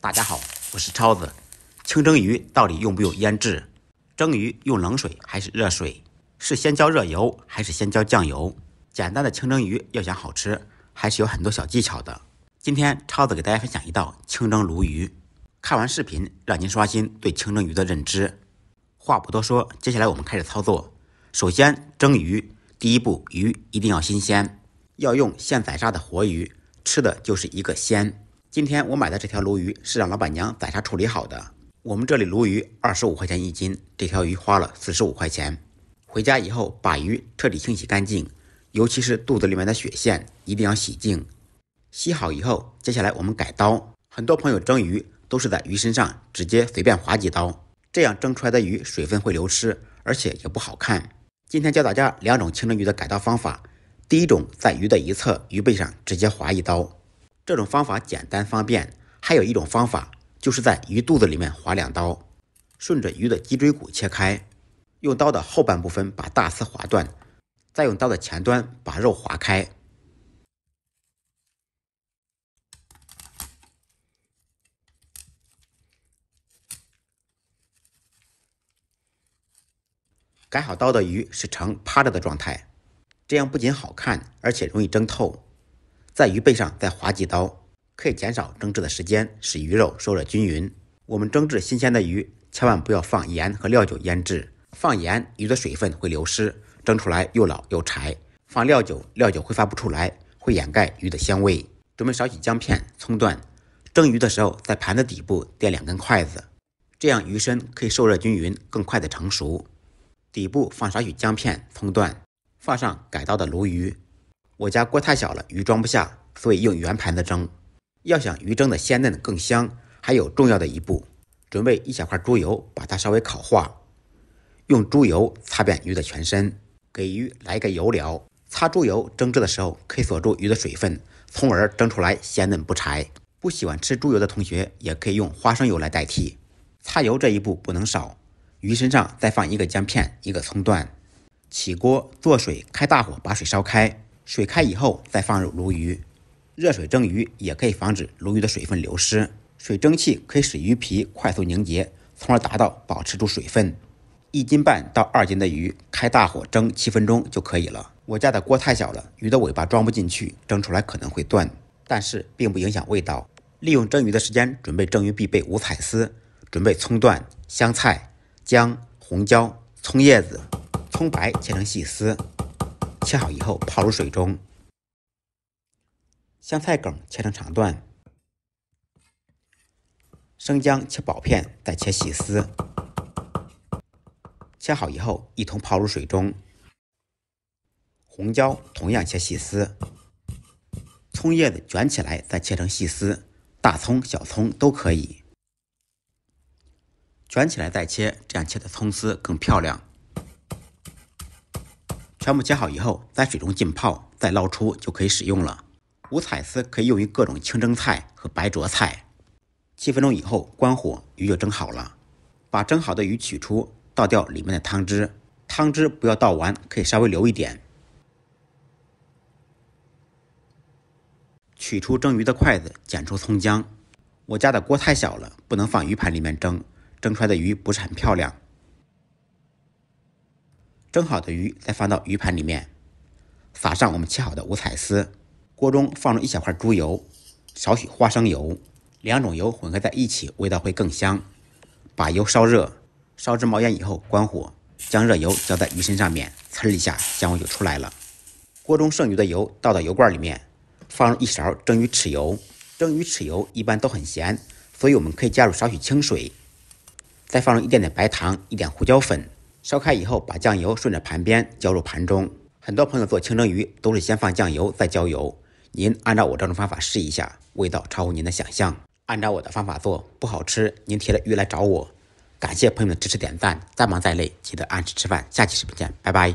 大家好，我是超子。清蒸鱼到底用不用腌制？蒸鱼用冷水还是热水？是先浇热油还是先浇酱油？简单的清蒸鱼要想好吃，还是有很多小技巧的。今天超子给大家分享一道清蒸鲈鱼，看完视频让您刷新对清蒸鱼的认知。话不多说，接下来我们开始操作。首先蒸鱼，第一步鱼一定要新鲜，要用现宰杀的活鱼，吃的就是一个鲜。今天我买的这条鲈鱼是让老板娘宰杀处理好的。我们这里鲈鱼二十五块钱一斤，这条鱼花了四十五块钱。回家以后把鱼彻底清洗干净，尤其是肚子里面的血线一定要洗净。洗好以后，接下来我们改刀。很多朋友蒸鱼都是在鱼身上直接随便划几刀，这样蒸出来的鱼水分会流失，而且也不好看。今天教大家两种清蒸鱼的改刀方法。第一种在鱼的一侧鱼背上直接划一刀。这种方法简单方便，还有一种方法就是在鱼肚子里面划两刀，顺着鱼的脊椎骨切开，用刀的后半部分把大刺划断，再用刀的前端把肉划开。改好刀的鱼是呈趴着的状态，这样不仅好看，而且容易蒸透。在鱼背上再划几刀，可以减少蒸制的时间，使鱼肉受热均匀。我们蒸制新鲜的鱼，千万不要放盐和料酒腌制。放盐，鱼的水分会流失，蒸出来又老又柴；放料酒，料酒挥发不出来，会掩盖鱼的香味。准备少许姜片、葱段。蒸鱼的时候，在盘子底部垫两根筷子，这样鱼身可以受热均匀，更快的成熟。底部放少许姜片、葱段，放上改刀的鲈鱼。我家锅太小了，鱼装不下，所以用圆盘子蒸。要想鱼蒸的鲜嫩更香，还有重要的一步：准备一小块猪油，把它稍微烤化，用猪油擦遍鱼的全身，给鱼来个油疗。擦猪油蒸制的时候，可以锁住鱼的水分，从而蒸出来鲜嫩不柴。不喜欢吃猪油的同学，也可以用花生油来代替。擦油这一步不能少。鱼身上再放一个姜片，一个葱段。起锅做水，开大火把水烧开。水开以后再放入鲈鱼，热水蒸鱼也可以防止鲈鱼的水分流失，水蒸气可以使鱼皮快速凝结，从而达到保持住水分。一斤半到二斤的鱼，开大火蒸七分钟就可以了。我家的锅太小了，鱼的尾巴装不进去，蒸出来可能会断，但是并不影响味道。利用蒸鱼的时间准备蒸鱼必备五彩丝，准备葱段、香菜、姜、红椒、葱叶子、葱白切成细丝。切好以后泡入水中，香菜梗切成长段，生姜切薄片再切细丝，切好以后一同泡入水中。红椒同样切细丝，葱叶子卷起来再切成细丝，大葱、小葱都可以，卷起来再切，这样切的葱丝更漂亮。全部切好以后，在水中浸泡，再捞出就可以使用了。五彩丝可以用于各种清蒸菜和白灼菜。七分钟以后关火，鱼就蒸好了。把蒸好的鱼取出，倒掉里面的汤汁，汤汁不要倒完，可以稍微留一点。取出蒸鱼的筷子，剪出葱姜。我家的锅太小了，不能放鱼盘里面蒸，蒸出来的鱼不是很漂亮。蒸好的鱼再放到鱼盘里面，撒上我们切好的五彩丝。锅中放入一小块猪油，少许花生油，两种油混合在一起，味道会更香。把油烧热，烧至冒烟以后关火，将热油浇在鱼身上面，呲一下，香味就出来了。锅中剩余的油倒到油罐里面，放入一勺蒸鱼豉油。蒸鱼豉油一般都很咸，所以我们可以加入少许清水，再放入一点点白糖，一点胡椒粉。烧开以后，把酱油顺着盘边浇入盘中。很多朋友做清蒸鱼都是先放酱油再浇油，您按照我这种方法试一下，味道超乎您的想象。按照我的方法做不好吃，您提了鱼来找我。感谢朋友们的支持点赞。再忙再累，记得按时吃饭。下期视频见，拜拜。